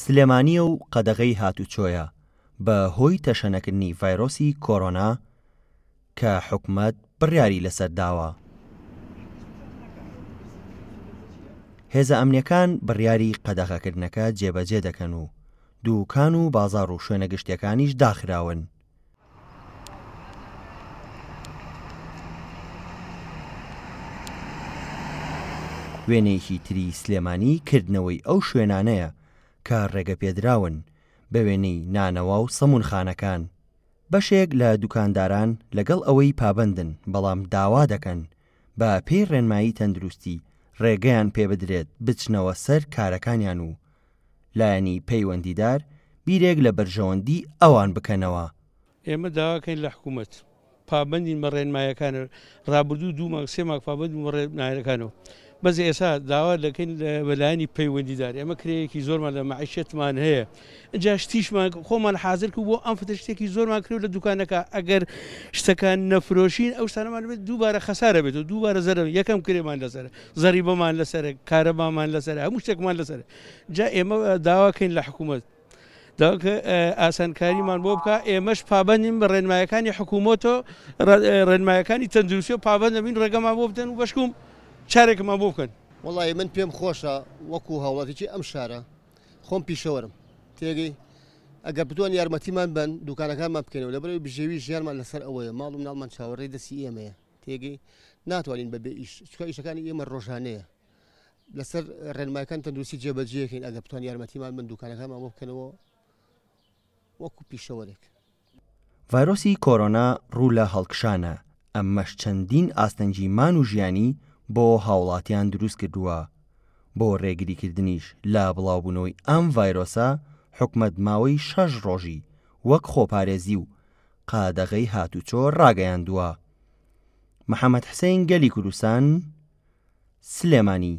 سلێمانیە و قەدەغەی هاتوچۆیە بە هۆی تەشەنەکردنی ڤایرۆسی کۆرۆنا کە حکومەت بڕیاری لەسەر داوە. هێزە ئەمنیەکان بڕیاری قەدەغەکردنەکە جێبەجێ دەکەن و دووکان و بازار و شوێنە گشتەکانیش داخراون. وێنێکی تری سلێمانی کردنەوەی ئەو شوێنانەیە کە ڕێگە پێدراون بە وێنەی نانەوە و سەمونخانەکان بەشێک لە دوکانداران لەگەڵ ئەوەی پابندن بەڵام داوا دەکەن بە پێی ڕێنمایی تەندروستی ڕێگەیان پێ بدرێت بچنەوە سەر کارەکانیان و لایەنی پەیوەندیدار بیرێک لە بەرژەوەندی ئەوان بکەنەوە ئێمە داواکەین لە حکوومەت پابندین بە ڕێنمایەکان ڕابردوو دوو مەکسێ ماکپابند ڕێنایەکانەوە بەزی ئێسا داوا لەکەین لە بەلایانی پەیوەندیدار ئەمە کرەیەکی زۆرمان لە معیشتمان هەیە اینجا شتیشمان خۆمان حاضر کرد بۆ ئەم فتە شتێکی زۆرمان کرد لە دوکانەکە ئەگەر شتەکان نەفرۆشین ئەو سانەمان بێت دووبارە خەسارە بێت و دووبارە زەرم یەکەم کرێمان لەسەر زەری بەمان لەسەر کارەبامان لەسەر هەموو شتێکمان لەسەر جا ئێمە داواکەین لە حکوومەت داکە ئاسانکاریمان بۆ بکە ئێمەش پابندین بە ڕێنمایەکانی حکوومەتۆ ڕێنمایەکانی تەندروسیە پابند دەبین ڕێگەمان بۆ بدەن و بەشکوم چارێکم ئە بۆ بکەن وڵی من پێم خۆشە وەکو هاوڵاتێکی ئەم شارە خۆم پیشەوەرم تێگەی ئەگە بتوان یارمەتیمان بن دوکانەکانمان بکەنەوە لە بەرەوەی بژێوی ژیانمان لەسەر ئەوەیە ماڵم ناڵمان چاوەڕێی دەسی ئێمەیە تێگەی ناتوانین بەبێ ئیش چکە ئیشەکانی ئێمە ڕۆژانەیە لەسەر ڕێنماکان تەندروستی جێبەجێکین ئەگە بتوان یارمەتیمان بن دوکانەکانمان بۆ بکەنەوە وەکو پیشەوەرێک ڤایرۆسی کۆرۆنا ڕوو لە هەڵکشانە ئەمەش چەندین ئاستەنجیمان و ژیانی بۆ هاوڵاتیان دروست کردووە بۆ ڕێگریکردنیش لا بڵاوبوونەوەی ئەم ڤایرۆسە حکومت ماوەی شەش ڕۆژی وەک خۆپارێزی و قادەغەی هاتوچۆ ڕاگەیاندووە محەممەد حسین گەلی کوردستان سلێمانی